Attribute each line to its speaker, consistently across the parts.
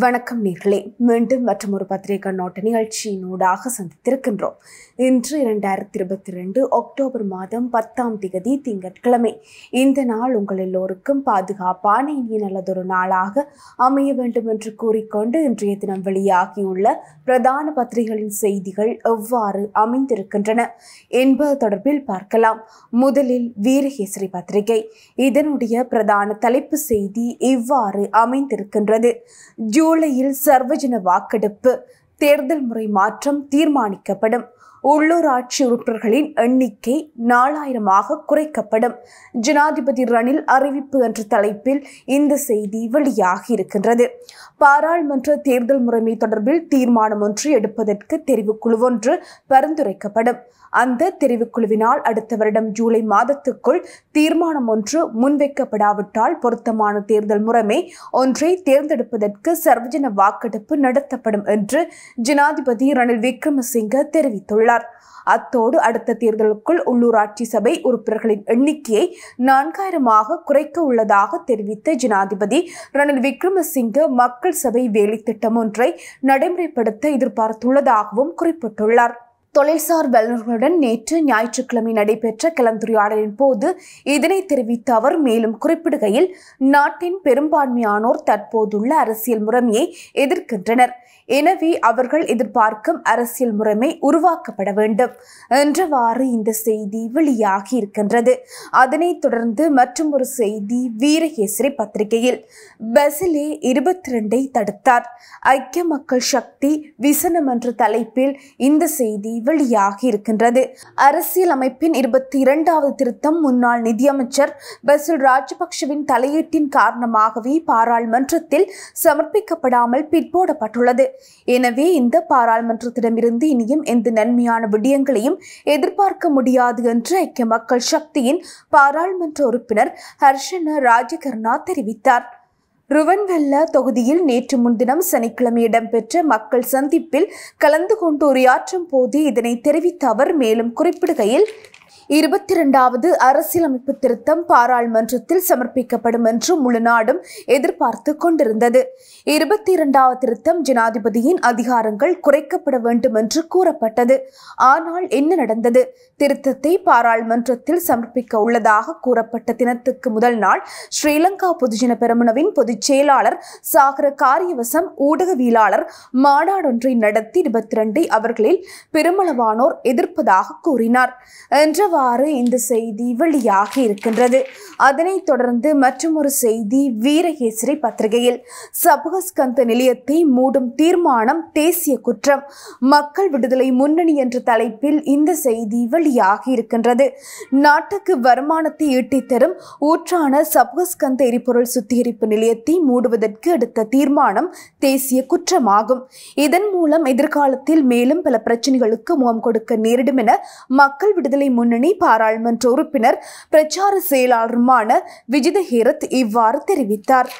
Speaker 1: வணக்கம் நீர்களே மீண்டும் மற்றும் ஒரு பத்திரிகை நோட்ட நிகழ்ச்சியினூடாக சந்தித்திருக்கின்றோம் இன்று இரண்டாயிரத்தி இருபத்தி ரெண்டு அக்டோபர் மாதம் பத்தாம் திகதி திங்கட்கிழமை இந்த நாள் உங்கள் எல்லோருக்கும் பாதுகாப்பான இனி நல்லதொரு நாளாக அமைய வேண்டும் என்று கூறிக்கொண்டு இன்றைய தினம் வெளியாகியுள்ள பிரதான பத்திரிகைகளின் செய்திகள் எவ்வாறு அமைந்திருக்கின்றன என்பது தொடர்பில் பார்க்கலாம் முதலில் வீரகேசரி பத்திரிகை இதனுடைய பிரதான தலைப்பு செய்தி இவ்வாறு அமைந்திருக்கின்றது ஜூலையில் சர்வஜன வாக்கெடுப்பு தேர்தல் முறை மாற்றம் தீர்மானிக்கப்படும் உள்ளூராட்சி உறுப்பினர்களின் எண்ணிக்கை நாலாயிரமாக குறைக்கப்படும் ஜனாதிபதி ரணில் அறிவிப்பு என்ற தலைப்பில் இந்த செய்தி வெளியாகி இருக்கின்றது பாராளுமன்ற தேர்தல் முறைமை தொடர்பில் தீர்மானம் ஒன்று எடுப்பதற்கு தெரிவுக்குழு ஒன்று பரிந்துரைக்கப்படும் அந்த தெரிவுக்குழுவினால் அடுத்த வருடம் ஜூலை மாதத்துக்குள் தீர்மானம் ஒன்று முன்வைக்கப்படாவிட்டால் பொருத்தமான தேர்தல் முறைமை ஒன்றை தேர்ந்தெடுப்பதற்கு சர்வஜன வாக்கெடுப்பு நடத்தப்படும் என்று ஜனாதிபதி ரணில் விக்ரமசிங்க தெரிவித்துள்ளார் தெரிவித்துள்ளார் அத்தோடு அடுத்த தேர்தலுக்குள் உள்ளூராட்சி சபை உறுப்பினர்களின் எண்ணிக்கையை நான்காயிரமாக குறைக்க உள்ளதாக தெரிவித்த ஜனாதிபதி ரணில் விக்ரமசிங்க மக்கள் சபை வேலை திட்டம் ஒன்றை நடைமுறைப்படுத்த எதிர்பார்த்துள்ளதாகவும் குறிப்பிட்டுள்ளார் தொழில்சார் வல்லுநர்களுடன் நேற்று ஞாயிற்றுக்கிழமை நடைபெற்ற கலந்துரையாடலின் போது இதனை தெரிவித்த அவர் மேலும் குறிப்பிடுகையில் நாட்டின் பெரும்பான்மையானோர் தற்போதுள்ள அரசியல் முறைமையை எதிர்க்கின்றனர் எனவே அவர்கள் எதிர்பார்க்கும் அரசியல் முறைமை உருவாக்கப்பட வேண்டும் என்றவாறு இந்த செய்தி வெளியாகி இருக்கின்றது அதனைத் தொடர்ந்து மற்றும் ஒரு செய்தி வீரகேசரி பத்திரிகையில் பசிலே இருபத்தி ரெண்டை தடுத்தார் ஐக்கிய மக்கள் சக்தி விசனம் என்ற தலைப்பில் இந்த செய்தி வெளியாகி இருக்கின்றது அரசியல் அமைப்பின் இருபத்தி இரண்டாவது திருத்தம் முன்னாள் நிதியமைச்சர் பசில் ராஜபக்சவின் தலையீட்டின் காரணமாகவே பாராளுமன்றத்தில் சமர்ப்பிக்கப்படாமல் பிற்போடப்பட்டுள்ளது எனவே இந்த பாராளுமன்றத்திடமிருந்து இனியும் எந்த நன்மையான விடயங்களையும் எதிர்பார்க்க முடியாது என்று ஐக்கிய மக்கள் சக்தியின் பாராளுமன்ற உறுப்பினர் ஹர்ஷன ராஜகர்ணா தெரிவித்தார் ருவன்வெல்ல தொகுதியில் நேற்று முன்தினம் சனிக்கிழமை இடம்பெற்ற மக்கள் சந்திப்பில் கலந்து கொண்டு உரையாற்றும் போது இதனை தெரிவித்த அவர் மேலும் குறிப்பிடுகையில் இருபத்தி இரண்டாவது அரசியலமைப்பு திருத்தம் பாராளுமன்றத்தில் சமர்ப்பிக்கப்படும் என்று முழுநாடும் எதிர்பார்த்து கொண்டிருந்தது இருபத்தி இரண்டாவது திருத்தம் ஜனாதிபதியின் அதிகாரங்கள் குறைக்கப்பட வேண்டும் என்று கூறப்பட்டது ஆனால் என்ன நடந்தது திருத்தத்தை பாராளுமன்றத்தில் சமர்ப்பிக்க உள்ளதாக கூறப்பட்ட தினத்துக்கு முதல் நாள் ஸ்ரீலங்கா பொதுஜன பெருமனவின் பொதுச் செயலாளர் சாகர காரியவசம் ஊடகவியலாளர் மாநாடொன்றை நடத்தி இருபத்தி இரண்டை அவர்களில் பெருமளவானோர் எதிர்ப்பதாக கூறினார் என்ற உள்ளவாறு இந்த செய்தி வெளியாகி இருக்கின்றது அதனைத் தொடர்ந்து மற்றொரு செய்தி வீரகேசரி பத்திரிகையில் சபகஸ்கந்த நிலையத்தை மூடும் தீர்மானம் தேசிய குற்றம் மக்கள் விடுதலை முன்னணி என்ற தலைப்பில் இந்த செய்தி வெளியாகி இருக்கின்றது நாட்டுக்கு வருமானத்தை ஈட்டி தரும் ஊற்றான சபகஸ்கந்த எரிபொருள் சுத்திகரிப்பு நிலையத்தை மூடுவதற்கு எடுத்த தீர்மானம் தேசிய குற்றமாகும் இதன் மூலம் எதிர்காலத்தில் மேலும் பல பிரச்சனைகளுக்கு முகம் கொடுக்க நேரிடும் என மக்கள் விடுதலை முன்னணி முன்னணி பாராளுமன்ற உறுப்பினர் பிரச்சார செயலாளருமான விஜித ஹீரத் இவ்வாறு தெரிவித்தார்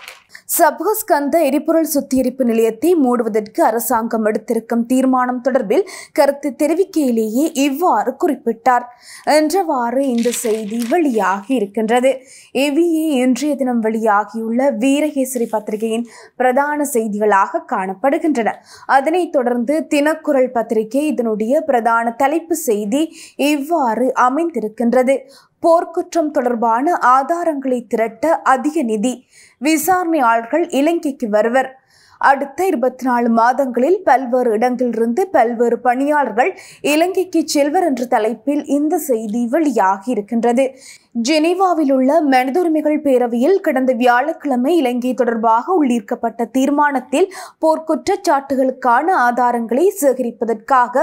Speaker 1: சப்ஹஸ்கந்த எரிபொருள் சுத்திகரிப்பு நிலையத்தை மூடுவதற்கு அரசாங்கம் எடுத்திருக்கும் தீர்மானம் தொடர்பில் கருத்து தெரிவிக்கையிலேயே இவ்வாறு குறிப்பிட்டார் என்றவாறு இந்த செய்தி வெளியாகி இருக்கின்றது எவ்வியே இன்றைய தினம் வெளியாகியுள்ள வீரகேசரி பத்திரிகையின் பிரதான செய்திகளாக காணப்படுகின்றன அதனைத் தொடர்ந்து தினக்குரல் பத்திரிகை இதனுடைய பிரதான தலைப்பு செய்தி இவ்வாறு அமைந்திருக்கின்றது போர்க்குற்றம் தொடர்பான ஆதாரங்களை திரட்ட அதிக நிதி விசாரணையாளர்கள் இலங்கைக்கு வருவர் அடுத்த இருபத்தி நாலு மாதங்களில் பல்வேறு இடங்களிலிருந்து பல்வேறு பணியாளர்கள் இலங்கைக்கு செல்வர் என்ற தலைப்பில் இந்த செய்தி வெளியாகி இருக்கின்றது ஜெனீவாவில் உள்ள மனிதுரிமைகள் பேரவையில் கடந்த வியாழக்கிழமை இலங்கை தொடர்பாக உள்ளீர்க்கப்பட்ட தீர்மானத்தில் போர்க்குற்றச்சாட்டுகளுக்கான ஆதாரங்களை சேகரிப்பதற்காக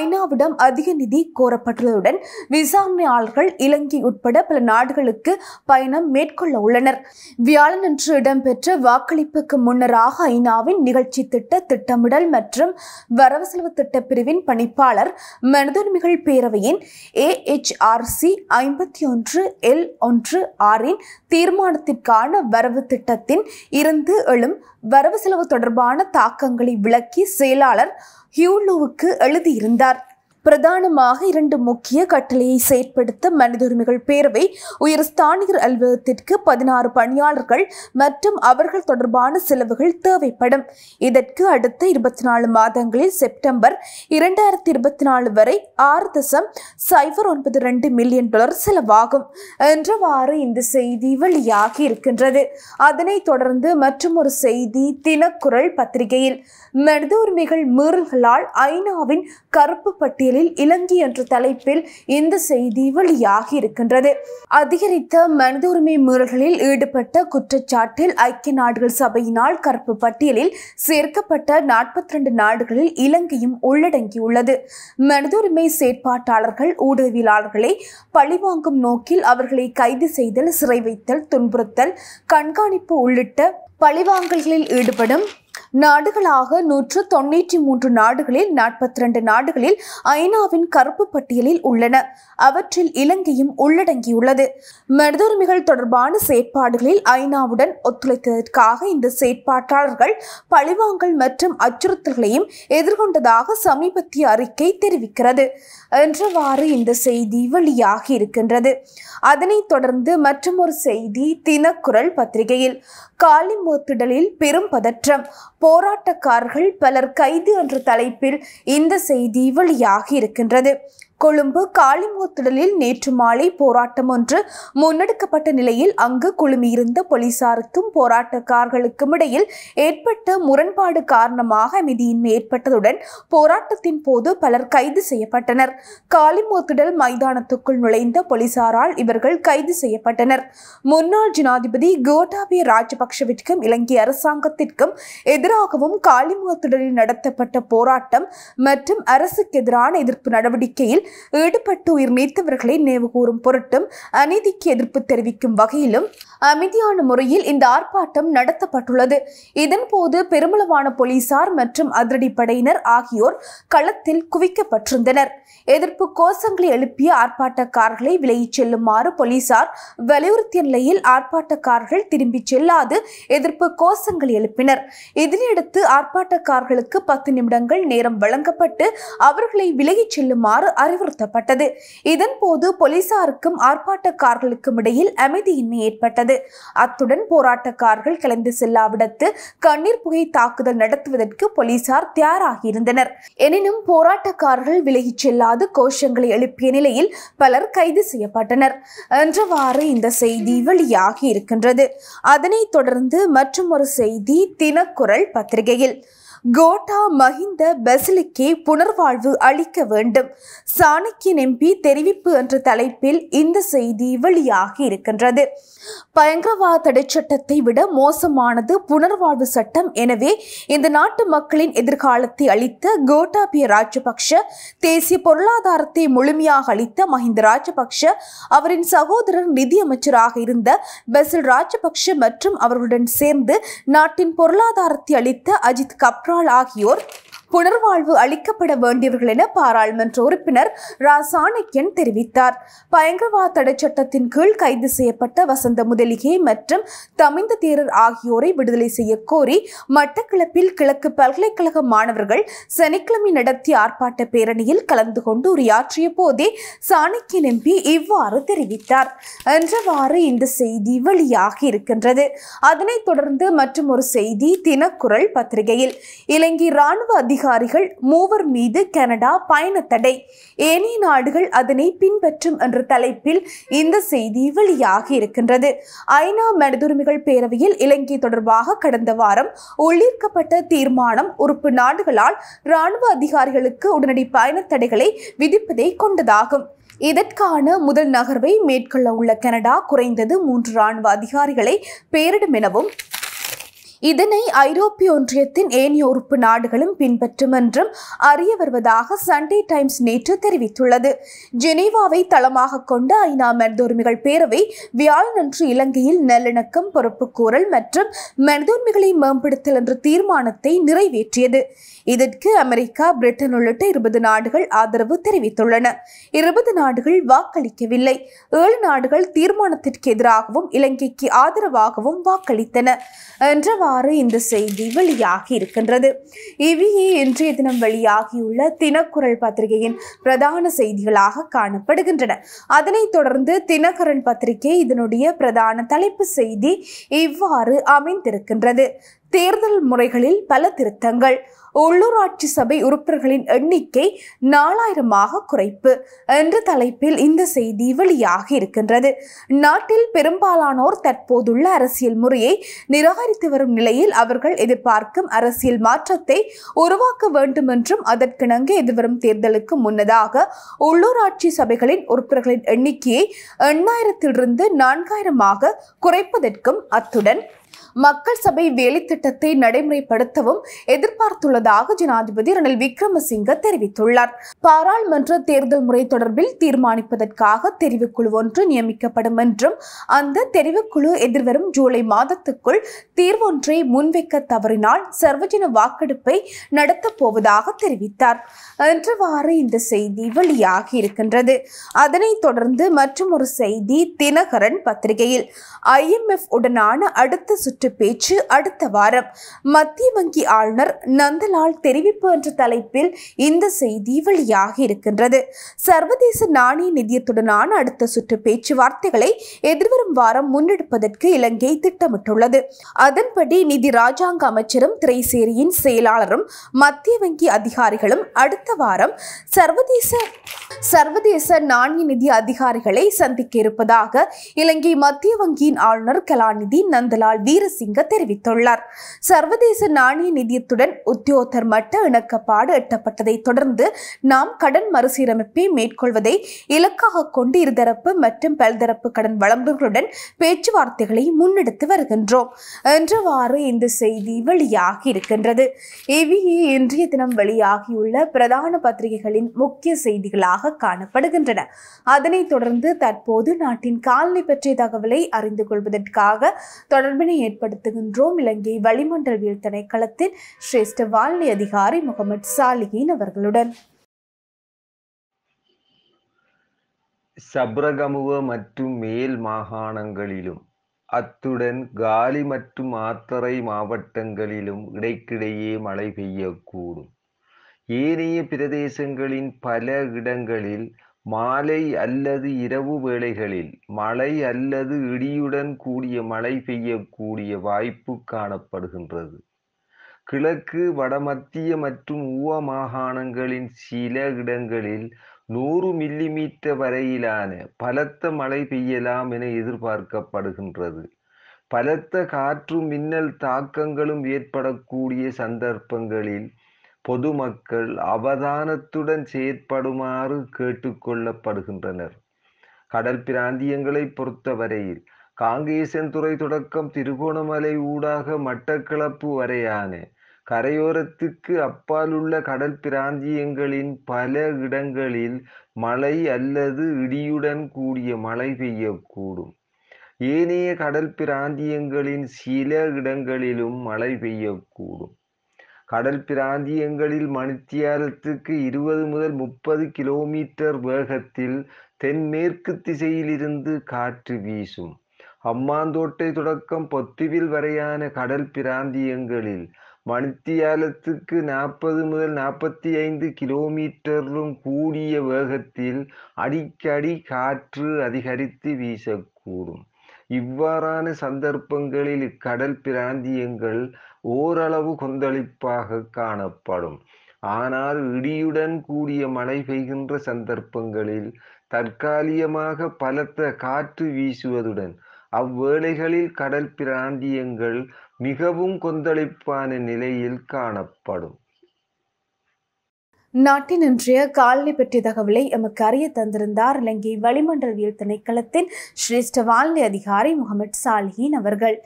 Speaker 1: ஐநாவிடம் அதிக நிதி கோரப்பட்டுள்ளதுடன் விசாரணையாளர்கள் இலங்கை உட்பட பல நாடுகளுக்கு பயணம் மேற்கொள்ள உள்ளனர் வியாழனன்று இடம்பெற்ற வாக்களிப்புக்கு முன்னராக ஐநாவின் நிகழ்ச்சி திட்ட திட்டமிடல் மற்றும் வரவு செலவு திட்ட பிரிவின் பணிப்பாளர் மனிதுரிமைகள் பேரவையின் ஏஎச்ஆர்சி ஐம்பத்தி ஒன்று எல் ஒன்று ஆறின் தீர்மானத்திற்கான வரவு திட்டத்தின் இருந்து எழும் வரவு செலவு தொடர்பான தாக்கங்களை விளக்கி செயலாளர் ஹியூலுவுக்கு எழுதியிருந்தார் பிரதானமாக இரண்டு முக்கிய கட்டளையை செயற்படுத்த மனித உரிமைகள் பேரவை உயர் ஸ்தானிகர் அலுவலகத்திற்கு பதினாறு பணியாளர்கள் மற்றும் அவர்கள் தொடர்பான செலவுகள் தேவைப்படும் இதற்கு அடுத்த இருபத்தி நாலு மாதங்களில் செப்டம்பர் இரண்டாயிரத்தி இருபத்தி நாலு வரை ஆறு தசம் சைபர் ஒன்பது ரெண்டு மில்லியன் டாலர் செலவாகும் என்றவாறு இந்த செய்தி வெளியாகி இருக்கின்றது அதனைத் தொடர்ந்து மற்றும் ஒரு செய்தி தினக்குரல் பத்திரிகையில் மனித உரிமைகள் மீறல்களால் ஐநாவின் கருப்பு பட்டியல் இதழில் இலங்கை என்ற தலைப்பில் இந்த செய்தி வெளியாகி இருக்கின்றது அதிகரித்த மனித உரிமை மீறல்களில் ஈடுபட்ட குற்றச்சாட்டில் ஐக்கிய நாடுகள் சபையினால் கருப்பு பட்டியலில் சேர்க்கப்பட்ட நாற்பத்தி இரண்டு நாடுகளில் இலங்கையும் உள்ளடங்கியுள்ளது மனித உரிமை செயற்பாட்டாளர்கள் ஊடகவியலாளர்களை பழிவாங்கும் நோக்கில் அவர்களை கைது செய்தல் சிறை வைத்தல் துன்புறுத்தல் கண்காணிப்பு உள்ளிட்ட பழிவாங்கல்களில் ஈடுபடும் நாடுகளாக நூற்று தொன்னூற்றி மூன்று நாடுகளில் நாற்பத்தி இரண்டு நாடுகளில் ஐநாவின் கருப்பு பட்டியலில் உள்ளன அவற்றில் இலங்கையும் உள்ளடங்கியுள்ளது மனிதுரிமைகள் தொடர்பான செயற்பாடுகளில் ஐநாவுடன் ஒத்துழைத்ததற்காக இந்த செயற்பாட்டாளர்கள் பழிவாங்கல் மற்றும் அச்சுறுத்தல்களையும் எதிர்கொண்டதாக சமீபத்திய அறிக்கை தெரிவிக்கிறது என்றவாறு இந்த செய்தி வெளியாகி இருக்கின்றது அதனைத் தொடர்ந்து மற்றும் ஒரு செய்தி தினக்குரல் பத்திரிகையில் காலிமுத்திடலில் பெரும் பதற்றம் போராட்டக்காரர்கள் பலர் கைது என்ற தலைப்பில் இந்த செய்தி வெளியாகி இருக்கின்றது கொழும்பு காளிமுகத்திடலில் நேற்று மாலை போராட்டம் ஒன்று முன்னெடுக்கப்பட்ட நிலையில் அங்கு குழுமியிருந்த போலீசாருக்கும் போராட்டக்காரர்களுக்கும் இடையில் ஏற்பட்ட முரண்பாடு காரணமாக அமைதியின்மை ஏற்பட்டதுடன் போராட்டத்தின் போது பலர் கைது செய்யப்பட்டனர் காளிமுகத்திடல் மைதானத்துக்குள் நுழைந்த போலீசாரால் இவர்கள் கைது செய்யப்பட்டனர் முன்னாள் ஜனாதிபதி கோட்டாபிய ராஜபக்சவிற்கும் இலங்கை அரசாங்கத்திற்கும் எதிராகவும் காளிமுகத்திடலில் நடத்தப்பட்ட போராட்டம் மற்றும் அரசுக்கு எதிரான எதிர்ப்பு நடவடிக்கையில் ஈடுபட்டு உயிர் நீத்தவர்களை நினைவுகூறும் பொருட்டும் அநீதிக்கு எதிர்ப்பு தெரிவிக்கும் வகையிலும் அமைதியான முறையில் இந்த ஆர்ப்பாட்டம் நடத்தப்பட்டுள்ளது இதன்போது பெருமளவான போலீசார் மற்றும் அதிரடி படையினர் ஆகியோர் களத்தில் குவிக்கப்பட்டிருந்தனர் எதிர்ப்பு கோஷங்களை எழுப்பிய ஆர்ப்பாட்டக்காரர்களை விலகிச் செல்லுமாறு போலீசார் வலியுறுத்திய நிலையில் ஆர்ப்பாட்டக்காரர்கள் திரும்பிச் செல்லாது எதிர்ப்பு கோஷங்களை எழுப்பினர் இதனையடுத்து ஆர்ப்பாட்டக்காரர்களுக்கு பத்து நிமிடங்கள் நேரம் வழங்கப்பட்டு அவர்களை விலகிச் செல்லுமாறு அறி அறிவுறுத்தப்பட்டது இதன் போது போலீசாருக்கும் ஆர்ப்பாட்டக்காரர்களுக்கும் இடையில் அமைதியின்மை ஏற்பட்டது அத்துடன் போராட்டக்காரர்கள் கிளந்து செல்லாவிடத்து கண்ணீர் புகை தாக்குதல் நடத்துவதற்கு போலீசார் தயாராகியிருந்தனர் எனினும் போராட்டக்காரர்கள் விலகிச் செல்லாது கோஷங்களை எழுப்பிய நிலையில் பலர் கைது செய்யப்பட்டனர் என்றவாறு இந்த செய்தி வெளியாகி இருக்கின்றது அதனைத் தொடர்ந்து மற்றும் ஒரு செய்தி தினக்குரல் பத்திரிகையில் கோட்டா மஹிந்த பெசிலிக்கே புனர்வாழ்வு அளிக்க வேண்டும் சாணக்கியன் எம்பி தெரிவிப்பு என்ற தலைப்பில் இந்த செய்தி வெளியாகி இருக்கின்றது பயங்கரவாத தடை சட்டத்தை விட மோசமானது புனர்வாழ்வு சட்டம் எனவே இந்த நாட்டு மக்களின் எதிர்காலத்தை அளித்த கோட்டாபிய ராஜபக்ஷ தேசிய பொருளாதாரத்தை முழுமையாக அளித்த மஹிந்த ராஜபக்ஷ அவரின் சகோதரர் நிதியமைச்சராக இருந்த பெசில் ராஜபக்ஷ மற்றும் அவர்களுடன் சேர்ந்து நாட்டின் பொருளாதாரத்தை அளித்த அஜித் கப்ரா ஆகியோர் புனர்வாழ்வு அளிக்கப்பட வேண்டியவர்கள் என பாராளுமன்ற உறுப்பினர் ரா சாணக்கியன் தெரிவித்தார் பயங்கரவாத தடை சட்டத்தின் கீழ் கைது செய்யப்பட்ட வசந்த முதலிகே மற்றும் தமிந்த தேரர் ஆகியோரை விடுதலை செய்ய கோரி மட்டக்களப்பில் கிழக்கு பல்கலைக்கழக மாணவர்கள் சனிக்கிழமை நடத்திய ஆர்ப்பாட்ட பேரணியில் கலந்து கொண்டு உரையாற்றிய போதே சாணக்கியன் எம்பி இவ்வாறு தெரிவித்தார் என்றவாறு இந்த செய்தி வெளியாகி இருக்கின்றது அதனைத் தொடர்ந்து மற்றும் ஒரு செய்தி தினக்குரல் பத்திரிகையில் இலங்கை ராணுவ அதிக அதிகாரிகள் மூவர் மீது கனடா பயண தடை ஏனைய நாடுகள் அதனை பின்பற்றும் என்ற தலைப்பில் இந்த செய்தி வெளியாகி இருக்கின்றது ஐநா மனிதுரிமைகள் பேரவையில் இலங்கை தொடர்பாக கடந்த வாரம் உள்ளிருக்கப்பட்ட தீர்மானம் உறுப்பு நாடுகளால் ராணுவ அதிகாரிகளுக்கு உடனடி பயண தடைகளை விதிப்பதை கொண்டதாகும் இதற்கான முதல் நகர்வை மேற்கொள்ள உள்ள கனடா குறைந்தது மூன்று ராணுவ அதிகாரிகளை பேரிடும் எனவும் இதனை ஐரோப்பிய ஒன்றியத்தின் ஏனைய உறுப்பு நாடுகளும் பின்பற்றும் என்றும் அறிய வருவதாக சண்டே டைம்ஸ் நேற்று தெரிவித்துள்ளது ஜெனீவாவை தளமாக கொண்ட ஐநா மனிதுரிமைகள் பேரவை வியாழனன்று இலங்கையில் நல்லிணக்கம் கூறல் மற்றும் மனிதுரிமைகளை மேம்படுத்தல் என்ற தீர்மானத்தை நிறைவேற்றியது இதற்கு அமெரிக்கா பிரிட்டன் உள்ளிட்ட இருபது நாடுகள் ஆதரவு தெரிவித்துள்ளன இருபது நாடுகள் வாக்களிக்கவில்லை ஏழு நாடுகள் தீர்மானத்திற்கு எதிராகவும் இலங்கைக்கு ஆதரவாகவும் வாக்களித்தன என்ற இவ்வாறு இந்த செய்தி வெளியாகி இருக்கின்றது இவையே இன்றைய தினம் வெளியாகியுள்ள தினக்குரல் பத்திரிகையின் பிரதான செய்திகளாக காணப்படுகின்றன அதனைத் தொடர்ந்து தினகரன் பத்திரிகை இதனுடைய பிரதான தலைப்பு செய்தி இவ்வாறு அமைந்திருக்கின்றது தேர்தல் முறைகளில் பல திருத்தங்கள் உள்ளூராட்சி சபை உறுப்பினர்களின் எண்ணிக்கை நாலாயிரமாக குறைப்பு என்ற தலைப்பில் இந்த செய்தி வெளியாகி இருக்கின்றது நாட்டில் பெரும்பாலானோர் தற்போதுள்ள அரசியல் முறையை நிராகரித்து வரும் நிலையில் அவர்கள் எதிர்பார்க்கும் அரசியல் மாற்றத்தை உருவாக்க வேண்டும் என்றும் அதற்கிணங்க எதிர்வரும் தேர்தலுக்கு முன்னதாக உள்ளூராட்சி சபைகளின் உறுப்பினர்களின் எண்ணிக்கையை எண்ணாயிரத்திலிருந்து நான்காயிரமாக குறைப்பதற்கும் அத்துடன் மக்கள் சபை வேலைத்திட்டத்தை நடைமுறைப்படுத்தவும் எதிர்பார்த்துள்ளதாக ஜனாதிபதி ரணில் விக்ரமசிங்க தெரிவித்துள்ளார் பாராளுமன்ற தேர்தல் முறை தொடர்பில் தீர்மானிப்பதற்காக தெரிவுக்குழு ஒன்று நியமிக்கப்படும் என்றும் அந்த தெரிவுக்குழு எதிர்வரும் ஜூலை மாதத்துக்குள் தீர்வொன்றை முன்வைக்க தவறினால் சர்வஜன வாக்கெடுப்பை நடத்தப்போவதாக போவதாக தெரிவித்தார் என்றவாறு இந்த செய்தி வெளியாகி இருக்கின்றது அதனைத் தொடர்ந்து மற்றும் ஒரு செய்தி தினகரன் பத்திரிகையில் ஐஎம்எஃப் உடனான அடுத்த சுற்று குறித்து பேச்சு அடுத்த வாரம் மத்திய வங்கி ஆளுநர் நந்தலால் தெரிவிப்பு என்ற தலைப்பில் இந்த செய்தி வெளியாகி இருக்கின்றது சர்வதேச நாணய நிதியத்துடனான அடுத்த சுற்று பேச்சுவார்த்தைகளை எதிர்வரும் வாரம் முன்னெடுப்பதற்கு இலங்கை திட்டமிட்டுள்ளது அதன்படி நிதி ராஜாங்க அமைச்சரும் திரைசேரியின் செயலாளரும் மத்திய வங்கி அதிகாரிகளும் அடுத்த வாரம் சர்வதேச சர்வதேச நாணய நிதி அதிகாரிகளை சந்திக்க இருப்பதாக இலங்கை மத்திய வங்கியின் ஆளுநர் கலாநிதி நந்தலால் வீரசிங்க தெரிவித்துள்ளார் சர்வதேச நாணய நிதியத்துடன் உத்தியோகத்தர் மட்ட இணக்கப்பாடு எட்டப்பட்டதை தொடர்ந்து நாம் கடன் மறுசீரமைப்பை மேற்கொள்வதை இலக்காக கொண்டு இருதரப்பு மற்றும் பல்தரப்பு கடன் வழங்குகளுடன் பேச்சுவார்த்தைகளை முன்னெடுத்து வருகின்றோம் என்றவாறு இந்த செய்தி வெளியாகி இருக்கின்றது இவையே இன்றைய தினம் வெளியாகியுள்ள பிரதான பத்திரிகைகளின் முக்கிய செய்திகளாக காணப்படுகின்றன அதனைத் தொடர்ந்து தற்போது நாட்டின் காலனி பற்றிய தகவலை அறிந்து கொள்வதற்காக தொடர்பினை ஏற்படுத்துகின்றோம் இலங்கை வளிமண்டலவியல் திணைக்களத்தின் சிரேஷ்ட வானிலை அதிகாரி முகமது சாலிகின் அவர்களுடன்
Speaker 2: சப்ரகமுவ மற்றும் மேல் மாகாணங்களிலும் அத்துடன் காலி மற்றும் ஆத்தரை மாவட்டங்களிலும் இடைக்கிடையே மழை பெய்யக்கூடும் ஏனைய பிரதேசங்களின் பல இடங்களில் மாலை அல்லது இரவு வேளைகளில் மழை அல்லது இடியுடன் கூடிய மழை பெய்யக்கூடிய வாய்ப்பு காணப்படுகின்றது கிழக்கு வடமத்திய மற்றும் ஊவ மாகாணங்களின் சில இடங்களில் நூறு மில்லிமீட்டர் வரையிலான பலத்த மழை பெய்யலாம் என எதிர்பார்க்கப்படுகின்றது பலத்த காற்று மின்னல் தாக்கங்களும் ஏற்படக்கூடிய சந்தர்ப்பங்களில் பொதுமக்கள் அவதானத்துடன் செயற்படுமாறு கேட்டுக்கொள்ளப்படுகின்றனர் கடல் பிராந்தியங்களை பொறுத்தவரையில் காங்கேசன் துறை தொடக்கம் திருகோணமலை ஊடாக மட்டக்களப்பு வரையான கரையோரத்துக்கு அப்பால் உள்ள கடல் பிராந்தியங்களின் பல இடங்களில் மழை அல்லது இடியுடன் கூடிய மழை பெய்யக்கூடும் ஏனைய கடல் பிராந்தியங்களின் சில இடங்களிலும் மழை பெய்யக்கூடும் கடல் பிராந்தியங்களில் மணித்தியாலத்துக்கு இருபது முதல் முப்பது கிலோமீட்டர் வேகத்தில் தென்மேற்கு திசையிலிருந்து காற்று வீசும் அம்மாந்தோட்டை தொடக்கம் பொத்துவில் வரையான கடல் பிராந்தியங்களில் மணித்தியாலத்துக்கு நாற்பது முதல் நாற்பத்தி ஐந்து கிலோமீட்டரும் கூடிய வேகத்தில் அடிக்கடி காற்று அதிகரித்து வீசக்கூடும் இவ்வாறான சந்தர்ப்பங்களில் இக்கடல் பிராந்தியங்கள் ஓரளவு கொந்தளிப்பாக காணப்படும் ஆனால் இடியுடன் கூடிய மழை பெய்கின்ற சந்தர்ப்பங்களில் தற்காலிகமாக பலத்த காற்று வீசுவதுடன் அவ்வேளைகளில் கடல் பிராந்தியங்கள் மிகவும் கொந்தளிப்பான நிலையில் காணப்படும்
Speaker 1: நாட்டின் இன்றைய காலனி பற்றிய தகவலை எமக்கு அறிய தந்திருந்தார் இலங்கை வளிமண்டலவியல் திணைக்களத்தின் ஸ்ரேஷ்ட வாழ்நிலை அதிகாரி முகமது சாலிஹின் அவர்கள்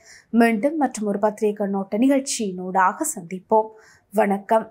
Speaker 1: மீண்டும் மற்றும் ஒரு பத்திரிகை கண்ணோட்ட நிகழ்ச்சியினோடாக சந்திப்போம் வணக்கம்